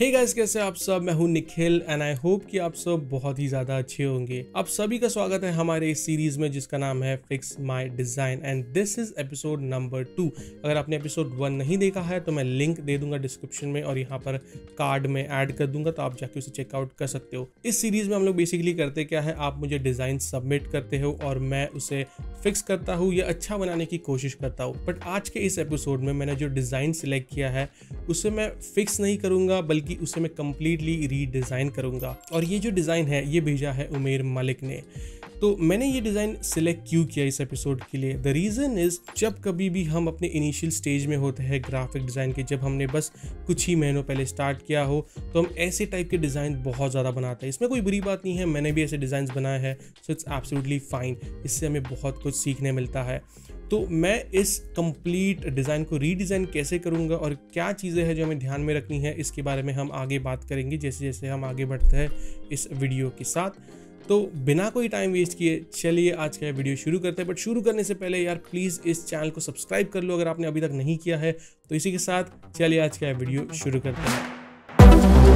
हे hey guys कैसे आप सब मैं हूं निखिल एंड आई होप कि आप सब बहुत ही ज़्यादा अच्छे होंगे आप सभी का स्वागत है हमारे इस सीरीज़ में जिसका नाम है fix my design and this is episode number two अगर आपने एपिसोड वन नहीं देखा है तो मैं लिंक दे दूंगा डिस्क्रिप्शन में और यहाँ पर कार्ड में एड कर दूंगा तो आप जाके उसे चेकआउट कर सकते हो इस सीरीज़ में हम लोग बेसिकली करते क्या है आप मुझे डिज़ाइन सबमिट करते हो और मैं उसे फिक्स करता हूँ या अच्छा बनाने की कोशिश करता हूँ बट आज के इस एपिसोड में मैंने जो डिज़ाइन सिलेक्ट किया है उसे मैं फिक्स नहीं करूंगा बल्कि बल्कि उसे मैं कम्प्लीटली रीडिज़ाइन करूँगा और ये जो डिज़ाइन है ये भेजा है उमेर मलिक ने तो मैंने ये डिज़ाइन सिलेक्ट क्यों किया इस एपिसोड के लिए द रीज़न इज़ जब कभी भी हम अपने इनिशियल स्टेज में होते हैं ग्राफिक डिज़ाइन के जब हमने बस कुछ ही महीनों पहले स्टार्ट किया हो तो हम ऐसे टाइप के डिज़ाइन बहुत ज़्यादा बनाते हैं इसमें कोई बुरी बात नहीं है मैंने भी ऐसे डिज़ाइन बनाए हैं सो इट्स एब्सोलूटली फ़ाइन इससे हमें बहुत कुछ सीखने मिलता है तो मैं इस कंप्लीट डिज़ाइन को रीडिज़ाइन कैसे करूँगा और क्या चीज़ें हैं जो हमें ध्यान में रखनी है इसके बारे में हम आगे बात करेंगे जैसे जैसे हम आगे बढ़ते हैं इस वीडियो के साथ तो बिना कोई टाइम वेस्ट किए चलिए आज का वीडियो शुरू करते हैं बट शुरू करने से पहले यार प्लीज़ इस चैनल को सब्सक्राइब कर लो अगर आपने अभी तक नहीं किया है तो इसी के साथ चलिए आज का वीडियो शुरू करते हैं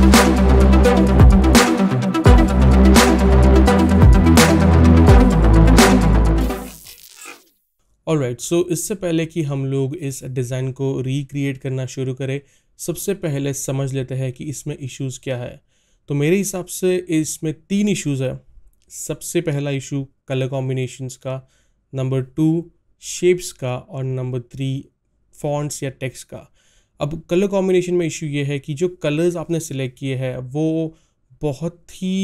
और राइट सो इससे पहले कि हम लोग इस डिज़ाइन को रिक्रिएट करना शुरू करें सबसे पहले समझ लेते हैं कि इसमें इश्यूज़ क्या है तो मेरे हिसाब से इसमें तीन इश्यूज़ है सबसे पहला इशू कलर कॉम्बिनेशंस का नंबर टू शेप्स का और नंबर थ्री फॉन्ट्स या टेक्स्ट का अब कलर कॉम्बिनेशन में इशू ये है कि जो कलर्स आपने सिलेक्ट किए हैं वो बहुत ही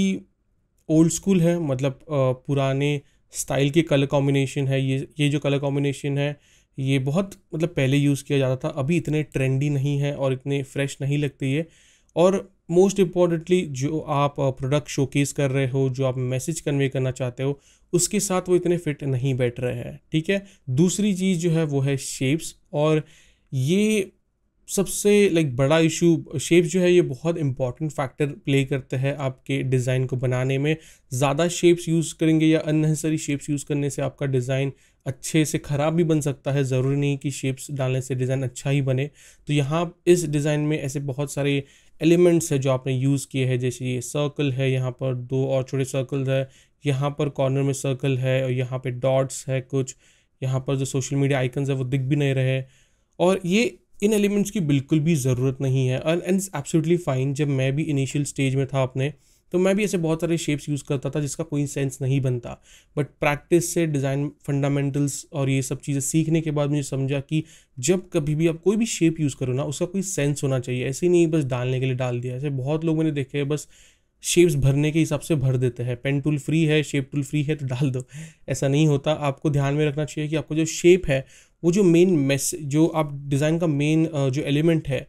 ओल्ड स्कूल है मतलब पुराने स्टाइल के कलर कॉम्बिनेशन है ये ये जो कलर कॉम्बिनेशन है ये बहुत मतलब पहले यूज़ किया जाता था अभी इतने ट्रेंडी नहीं है और इतने फ्रेश नहीं लगते ये और मोस्ट इम्पॉर्टेंटली जो आप प्रोडक्ट शोकेस कर रहे हो जो आप मैसेज कन्वे करना चाहते हो उसके साथ वो इतने फिट नहीं बैठ रहे हैं ठीक है दूसरी चीज़ जो है वो है शेप्स और ये सबसे लाइक बड़ा इशू शेप जो है ये बहुत इंपॉर्टेंट फैक्टर प्ले करते हैं आपके डिज़ाइन को बनाने में ज़्यादा शेप्स यूज़ करेंगे या अननेसेसरी शेप्स यूज़ करने से आपका डिज़ाइन अच्छे से ख़राब भी बन सकता है ज़रूरी नहीं कि शेप्स डालने से डिज़ाइन अच्छा ही बने तो यहाँ इस डिज़ाइन में ऐसे बहुत सारे एलिमेंट्स है जो आपने यूज़ किए हैं जैसे ये सर्कल है यहाँ पर दो और छोटे सर्कल है यहाँ पर कॉर्नर में सर्कल है और यहाँ पर डॉट्स है कुछ यहाँ पर जो सोशल मीडिया आइकन्स है वो दिख भी नहीं रहे और ये इन एलिमेंट्स की बिल्कुल भी ज़रूरत नहीं है एंड इट्स एब्सोल्युटली फाइन जब मैं भी इनिशियल स्टेज में था अपने तो मैं भी ऐसे बहुत सारे शेप्स यूज़ करता था जिसका कोई सेंस नहीं बनता बट प्रैक्टिस से डिज़ाइन फंडामेंटल्स और ये सब चीज़ें सीखने के बाद मुझे समझा कि जब कभी भी आप कोई भी शेप यूज़ करो ना उसका कोई सेंस होना चाहिए ऐसे ही नहीं बस डालने के लिए डाल दिया ऐसे बहुत लोग मैंने देखे बस शेप्स भरने के हिसाब से भर देते हैं पेन टूल फ्री है शेप टूल फ्री है तो डाल दो ऐसा नहीं होता आपको ध्यान में रखना चाहिए कि आपको जो शेप है वो जो मेन मैस जो आप डिज़ाइन का मेन जो एलिमेंट है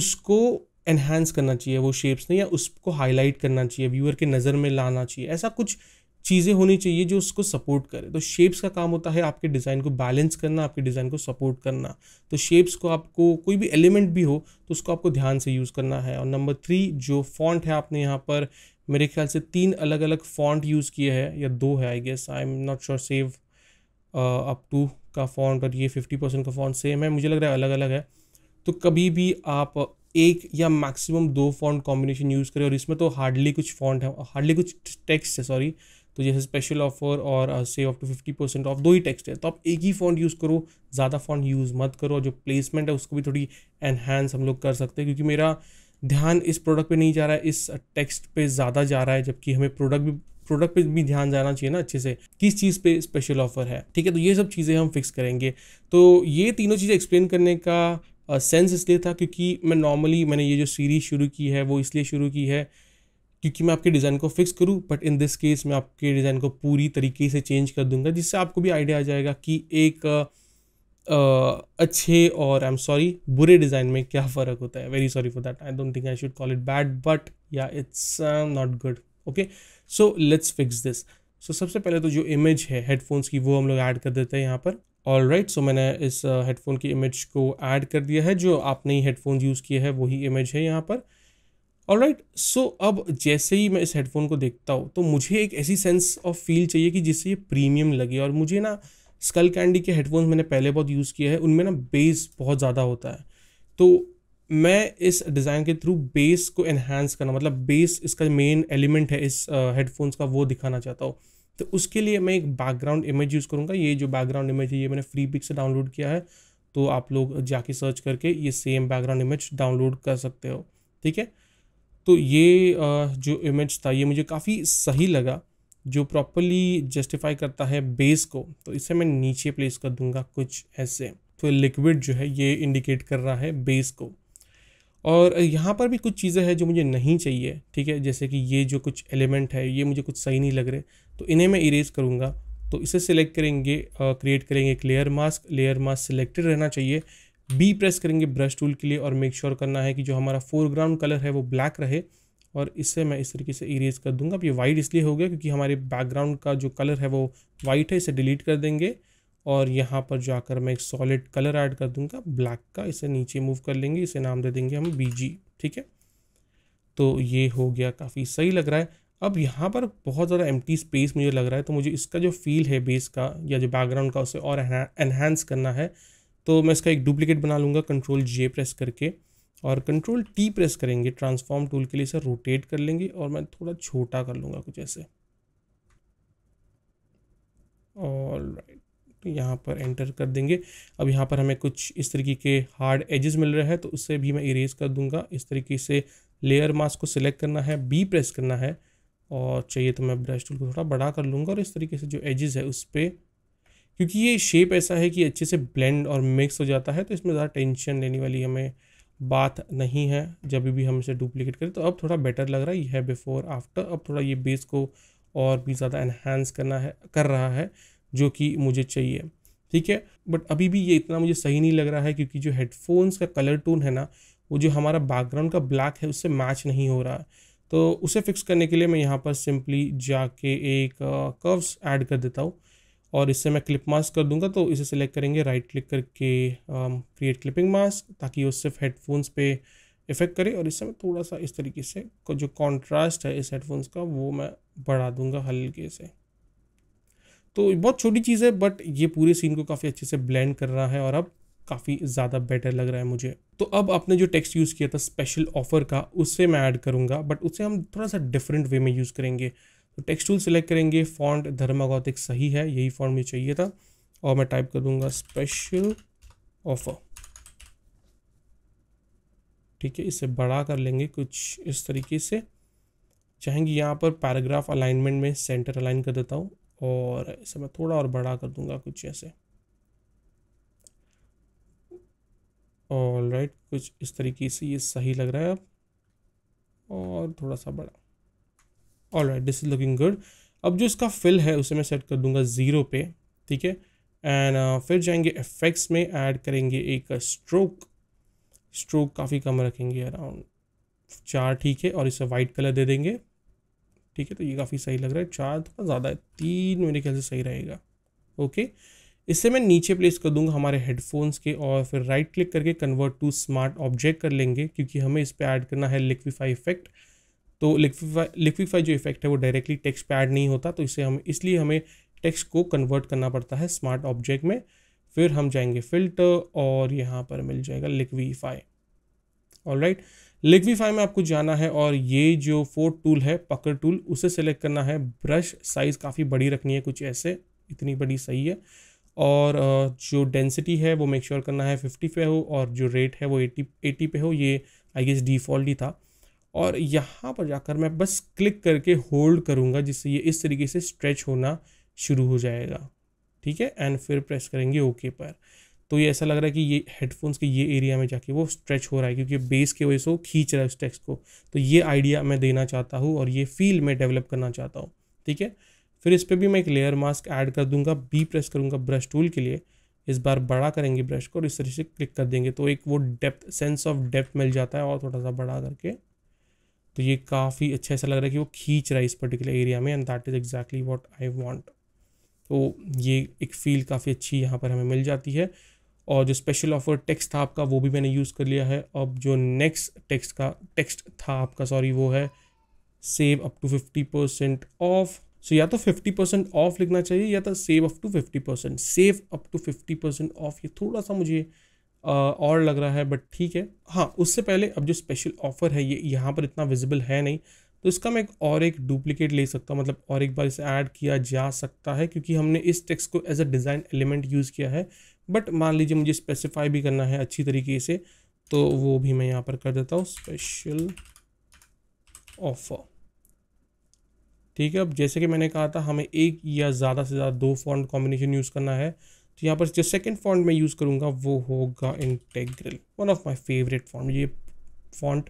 उसको एनहेंस करना चाहिए वो शेप्स ने या उसको हाईलाइट करना चाहिए व्यूअर के नज़र में लाना चाहिए ऐसा कुछ चीज़ें होनी चाहिए जो उसको सपोर्ट करे तो शेप्स का काम होता है आपके डिज़ाइन को बैलेंस करना आपके डिज़ाइन को सपोर्ट करना तो शेप्स को आपको कोई भी एलिमेंट भी हो तो उसको आपको ध्यान से यूज़ करना है और नंबर थ्री जो फॉन्ट है आपने यहाँ पर मेरे ख्याल से तीन अलग अलग फॉन्ट यूज़ किए हैं या दो है I guess I am not sure save up to का फॉन्ट और ये फिफ्टी परसेंट का फॉन्ट सेम है मुझे लग रहा है अलग अलग है तो कभी भी आप एक या मैक्सिमम दो फॉन्ट कॉम्बिनेशन यूज़ करें और इसमें तो हार्डली कुछ फॉन्ट है हार्डली कुछ टेक्स्ट है सॉरी तो जैसे स्पेशल ऑफर और से up to fifty percent off दो ही टेक्स्ट है तो आप एक ही फ़ॉन्ट यूज़ करो ज़्यादा फ़ॉन्ट यूज़ मत करो जो प्लेसमेंट है उसको भी थोड़ी एनहेंस हम लोग कर सकते हैं क्योंकि मेरा ध्यान इस प्रोडक्ट पे नहीं जा रहा है इस टेक्स्ट पे ज़्यादा जा रहा है जबकि हमें प्रोडक्ट भी प्रोडक्ट पे भी ध्यान जाना चाहिए ना अच्छे से किस चीज़ पे स्पेशल ऑफर है ठीक है तो ये सब चीज़ें हम फिक्स करेंगे तो ये तीनों चीज़ें एक्सप्लेन करने का सेंस uh, इसलिए था क्योंकि मैं नॉर्मली मैंने ये जो सीरीज़ शुरू की है वो इसलिए शुरू की है क्योंकि मैं आपके डिज़ाइन को फिक्स करूँ बट इन दिस केस मैं आपके डिज़ाइन को पूरी तरीके से चेंज कर दूंगा जिससे आपको भी आइडिया आ जाएगा कि एक Uh, अच्छे और आई एम सॉरी बुरे डिज़ाइन में क्या फ़र्क होता है very sorry for that I don't think I should call it bad but yeah it's not good okay so let's fix this so सबसे पहले तो जो इमेज है हेडफोन्स की वो हम लोग ऐड कर देते हैं यहाँ पर ऑल राइट सो मैंने इस हेडफोन की इमेज को ऐड कर दिया है जो आपने हेडफोन्स यूज़ किए हैं वही इमेज है यहाँ पर और राइट सो अब जैसे ही मैं इस हेडफोन को देखता हूँ तो मुझे एक ऐसी सेंस ऑफ फील चाहिए कि जिससे ये प्रीमियम लगे और मुझे ना स्कल कैंडी के हेडफोन्स मैंने पहले बहुत यूज़ किए हैं उनमें ना बेस बहुत ज़्यादा होता है तो मैं इस डिज़ाइन के थ्रू बेस को एनहेंस करना मतलब बेस इसका मेन एलिमेंट है इस हेडफोन्स uh, का वो दिखाना चाहता हूँ तो उसके लिए मैं एक बैकग्राउंड इमेज यूज़ करूँगा ये जो बैकग्राउंड इमेज है ये मैंने फ्री पिक से डाउनलोड किया है तो आप लोग जाके सर्च करके ये सेम बैकग्राउंड इमेज डाउनलोड कर सकते हो ठीक है तो ये जो इमेज था ये मुझे काफ़ी सही लगा जो प्रॉपरली जस्टिफाई करता है बेस को तो इसे मैं नीचे प्लेस कर दूंगा कुछ ऐसे तो लिक्विड जो है ये इंडिकेट कर रहा है बेस को और यहाँ पर भी कुछ चीज़ें हैं जो मुझे नहीं चाहिए ठीक है जैसे कि ये जो कुछ एलिमेंट है ये मुझे कुछ सही नहीं लग रहे तो इन्हें मैं इरेज करूँगा तो इसे सिलेक्ट करेंगे क्रिएट करेंगे एक layer mask layer mask selected रहना चाहिए बी प्रेस करेंगे ब्रश टूल के लिए और मेक श्योर sure करना है कि जो हमारा फोरग्राउंड कलर है वो ब्लैक रहे और इससे मैं इस तरीके से इरेज कर दूंगा अब ये वाइट इसलिए हो गया क्योंकि हमारे बैकग्राउंड का जो कलर है वो वाइट है इसे डिलीट कर देंगे और यहाँ पर जाकर मैं एक सॉलिड कलर ऐड कर दूंगा ब्लैक का इसे नीचे मूव कर लेंगे इसे नाम दे देंगे हम बी ठीक है तो ये हो गया काफ़ी सही लग रहा है अब यहाँ पर बहुत ज़्यादा एम्प्टी स्पेस मुझे लग रहा है तो मुझे इसका जो फील है बेस का या जो बैकग्राउंड का उसे और एनहेंस करना है तो मैं इसका एक डुप्लीकेट बना लूँगा कंट्रोल जे प्रेस करके और कंट्रोल टी प्रेस करेंगे ट्रांसफॉर्म टूल के लिए इसे रोटेट कर लेंगे और मैं थोड़ा छोटा कर लूँगा कुछ ऐसे और राइट तो यहाँ पर एंटर कर देंगे अब यहाँ पर हमें कुछ इस तरीके के हार्ड एजेस मिल रहे हैं तो उससे भी मैं इरेज कर दूँगा इस तरीके से लेयर मास्क को सिलेक्ट करना है बी प्रेस करना है और चाहिए तो मैं ब्रश टूल को थोड़ा बड़ा कर लूँगा और इस तरीके से जो एजेस है उस पर क्योंकि ये शेप ऐसा है कि अच्छे से ब्लेंड और मिक्स हो जाता है तो इसमें ज़्यादा टेंशन लेने वाली हमें बात नहीं है जब भी हम इसे डुप्लीकेट करें तो अब थोड़ा बेटर लग रहा है ये है बिफोर आफ्टर अब थोड़ा ये बेस को और भी ज़्यादा एनहेंस करना है कर रहा है जो कि मुझे चाहिए ठीक है बट अभी भी ये इतना मुझे सही नहीं लग रहा है क्योंकि जो हेडफोन्स का कलर टोन है ना वो जो हमारा बैकग्राउंड का ब्लैक है उससे मैच नहीं हो रहा है तो उसे फिक्स करने के लिए मैं यहाँ पर सिंपली जाके एक कर्व्स ऐड कर देता हूँ और इससे मैं क्लिप मास्क कर दूंगा तो इसे सेलेक्ट करेंगे राइट क्लिक करके क्रिएट क्लिपिंग मास्क ताकि वो सिर्फ हेडफोन्स पे इफेक्ट करे और इससे मैं थोड़ा सा इस तरीके से जो कॉन्ट्रास्ट है इस हेडफोन्स का वो मैं बढ़ा दूंगा हल्के से तो बहुत छोटी चीज़ है बट ये पूरे सीन को काफ़ी अच्छे से ब्लेंड कर रहा है और अब काफ़ी ज़्यादा बेटर लग रहा है मुझे तो अब आपने जो टेक्स्ट यूज़ किया था स्पेशल ऑफर का उससे मैं ऐड करूँगा बट उसे हम थोड़ा सा डिफरेंट वे में यूज़ करेंगे तो टेक्स्ट टूल सेलेक्ट करेंगे फॉन्ट धर्मागौतिक सही है यही फॉन्ट मुझे चाहिए था और मैं टाइप कर दूंगा स्पेशल ऑफर ठीक है इसे बड़ा कर लेंगे कुछ इस तरीके से चाहेंगे यहाँ पर पैराग्राफ अलाइनमेंट में सेंटर अलाइन कर देता हूँ और इसे मैं थोड़ा और बड़ा कर दूंगा कुछ ऐसे ऑल राइट right, कुछ इस तरीके से ये सही लग रहा है अब और थोड़ा सा बड़ा all right this is looking good अब जो इसका फिल है उसे मैं सेट कर दूंगा ज़ीरो पे ठीक है एंड uh, फिर जाएंगे इफेक्ट्स में ऐड करेंगे एक स्ट्रोक स्ट्रोक काफ़ी कम रखेंगे अराउंड चार ठीक है और इसे वाइट कलर दे देंगे ठीक है तो ये काफ़ी सही लग रहा है चार थोड़ा तो ज़्यादा है तीन मेरे ख्याल से सही रहेगा ओके इससे मैं नीचे प्लेस कर दूंगा हमारे हेडफोन्स के और फिर राइट क्लिक करके कन्वर्ट टू स्मार्ट ऑब्जेक्ट कर लेंगे क्योंकि हमें इस पर ऐड करना है लिक्विफाई इफेक्ट तो लिक्विफाई लिक्विफाई जो इफेक्ट है वो डायरेक्टली टेक्स्ट पे ऐड नहीं होता तो इसे हम इसलिए हमें टेक्स्ट को कन्वर्ट करना पड़ता है स्मार्ट ऑब्जेक्ट में फिर हम जाएंगे फिल्टर और यहाँ पर मिल जाएगा लिक्विफाई ऑल राइट लिक्विफाई में आपको जाना है और ये जो फोर्थ टूल है पकड़ टूल उसे सेलेक्ट करना है ब्रश साइज़ काफ़ी बड़ी रखनी है कुछ ऐसे इतनी बड़ी सही है और जो डेंसिटी है वो मेक श्योर sure करना है फिफ्टी पे हो और जो रेट है वो एटी एटी पे हो ये आई गेस डिफ़ॉल्ट ही था और यहाँ पर जाकर मैं बस क्लिक करके होल्ड करूँगा जिससे ये इस तरीके से स्ट्रेच होना शुरू हो जाएगा ठीक है एंड फिर प्रेस करेंगे ओके पर तो ये ऐसा लग रहा है कि ये हेडफोन्स के ये एरिया में जाके वो स्ट्रेच हो रहा है क्योंकि बेस के वजह से वो खींच रहा है उस टेक्स्ट को तो ये आइडिया मैं देना चाहता हूँ और ये फील मैं डेवलप करना चाहता हूँ ठीक है फिर इस पर भी मैं एक लेयर मास्क ऐड कर दूंगा बी प्रेस करूँगा ब्रश टूल के लिए इस बार बड़ा करेंगे ब्रश को और इस तरह से क्लिक कर देंगे तो एक वो डेप्थ सेंस ऑफ डेप्थ मिल जाता है और थोड़ा सा बड़ा करके तो ये काफ़ी अच्छा ऐसा लग रहा है कि वो खींच रहा है इस पर्टिकुलर एरिया में and that is exactly what I want तो ये एक फील काफ़ी अच्छी यहाँ पर हमें मिल जाती है और जो स्पेशल ऑफर टेक्स्ट था आपका वो भी मैंने यूज़ कर लिया है अब जो नेक्स्ट टेक्स्ट का टेक्स्ट था आपका सॉरी वो है save up to fifty percent off so या तो फिफ्टी परसेंट ऑफ लिखना चाहिए या तो save up to fifty percent save up to fifty percent off ये थोड़ा सा मुझे और लग रहा है बट ठीक है हाँ उससे पहले अब जो स्पेशल ऑफ़र है ये यहाँ पर इतना विजिबल है नहीं तो इसका मैं एक और एक डुप्लीकेट ले सकता हूँ मतलब और एक बार इसे ऐड किया जा सकता है क्योंकि हमने इस टेक्स्ट को as a design element use किया है बट मान लीजिए मुझे स्पेसिफाई भी करना है अच्छी तरीके से तो वो भी मैं यहाँ पर कर देता हूँ स्पेशल ऑफ़र ठीक है अब जैसे कि मैंने कहा था हमें एक या ज़्यादा से ज़्यादा दो फॉन्ट कॉम्बिनेशन यूज़ करना है तो यहाँ पर जो सेकेंड फॉन्ट मैं यूज़ करूँगा वो होगा integral one of my favourite font ये फॉन्ट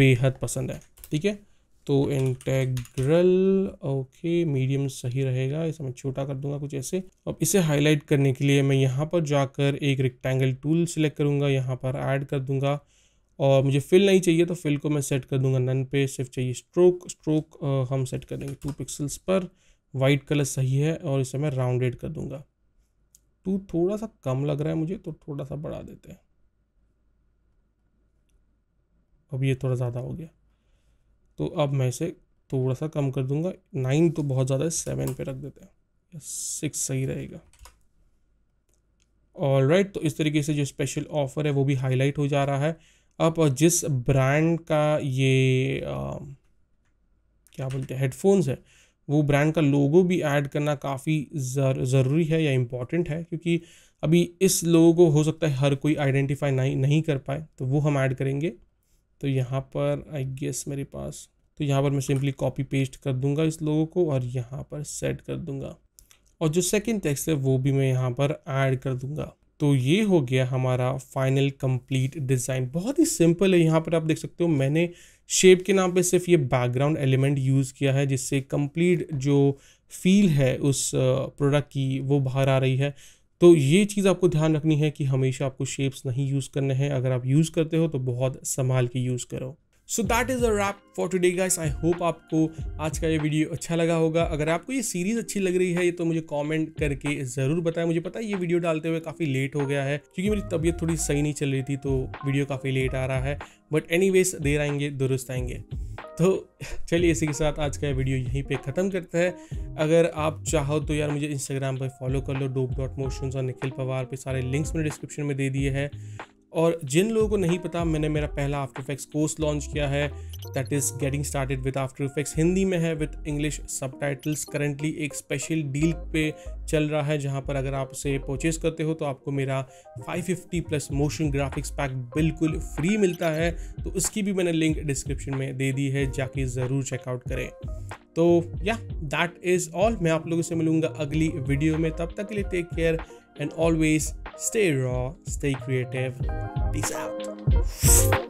बेहद पसंद है ठीक है तो इंटेग्रल ओके मीडियम सही रहेगा इसे मैं छोटा कर दूंगा कुछ ऐसे अब इसे हाईलाइट करने के लिए मैं यहाँ पर जाकर एक रेक्टेंगल टूल सिलेक्ट करूँगा यहाँ पर ऐड कर दूँगा और मुझे फिल नहीं चाहिए तो फिल को मैं सेट कर दूंगा नन पे सिर्फ चाहिए स्ट्रोक स्ट्रोक हम सेट कर देंगे टू पिक्सल्स पर वाइट कलर सही है और इसे मैं राउंडेड कर दूंगा टू थोड़ा सा कम लग रहा है मुझे तो थोड़ा सा बढ़ा देते हैं अब ये थोड़ा ज़्यादा हो गया तो अब मैं इसे थोड़ा सा कम कर दूंगा नाइन तो बहुत ज़्यादा है सेवन पे रख देते हैं सिक्स सही रहेगा और राइट तो इस तरीके से जो स्पेशल ऑफ़र है वो भी हाईलाइट हो जा रहा है अब जिस ब्रांड का ये आ, क्या बोलते हैं हेडफोन्स है वो ब्रांड का लोगो भी ऐड करना काफ़ी ज़रूरी है या इम्पॉर्टेंट है क्योंकि अभी इस लोगो को हो सकता है हर कोई आइडेंटिफाई नहीं नहीं कर पाए तो वो हम ऐड करेंगे तो यहाँ पर आई गेस मेरे पास तो यहाँ पर मैं सिंपली कॉपी पेस्ट कर दूंगा इस लोगो को और यहाँ पर सेट कर दूंगा और जो सेकंड टेक्स्ट है वो भी मैं यहाँ पर ऐड कर दूंगा तो ये हो गया हमारा फाइनल कंप्लीट डिज़ाइन बहुत ही सिंपल है यहाँ पर आप देख सकते हो मैंने शेप के नाम पे सिर्फ ये बैकग्राउंड एलिमेंट यूज़ किया है जिससे कंप्लीट जो फील है उस प्रोडक्ट की वो बाहर आ रही है तो ये चीज़ आपको ध्यान रखनी है कि हमेशा आपको शेप्स नहीं यूज़ करने हैं अगर आप यूज़ करते हो तो बहुत संभाल के यूज़ करो so that is a wrap for today guys I hope आपको आज का ये वीडियो अच्छा लगा होगा अगर आपको ये सीरीज़ अच्छी लग रही है तो मुझे कमेंट करके ज़रूर बताएं मुझे पता है ये वीडियो डालते हुए काफ़ी लेट हो गया है क्योंकि मेरी तबीयत थोड़ी सही नहीं चल रही थी तो वीडियो काफ़ी लेट आ रहा है बट एनी देर आएंगे दुरुस्त आएंगे तो चलिए इसी के साथ आज का वीडियो यहीं पे ख़त्म करते हैं अगर आप चाहो तो यार मुझे इंस्टाग्राम पर फॉलो कर लो डोप डॉट मोशन और निखिल पवार पे सारे लिंक्स मैंने डिस्क्रिप्शन में दे दिए हैं और जिन लोगों को नहीं पता मैंने मेरा पहला आफ्टर इफेक्ट्स कोर्स लॉन्च किया है that is getting started with after effects Hindi में है with English subtitles currently एक स्पेशल डील पे चल रहा है जहाँ पर अगर आप उसे परचेज करते हो तो आपको मेरा 550 प्लस मोशन ग्राफिक्स पैक बिल्कुल फ्री मिलता है तो उसकी भी मैंने लिंक डिस्क्रिप्शन में दे दी है जाके ज़रूर चेकआउट करें तो या दैट इज़ ऑल मैं आप लोगों से मिलूँगा अगली वीडियो में तब तक के लिए take care and always Stay raw, stay creative. Peace out.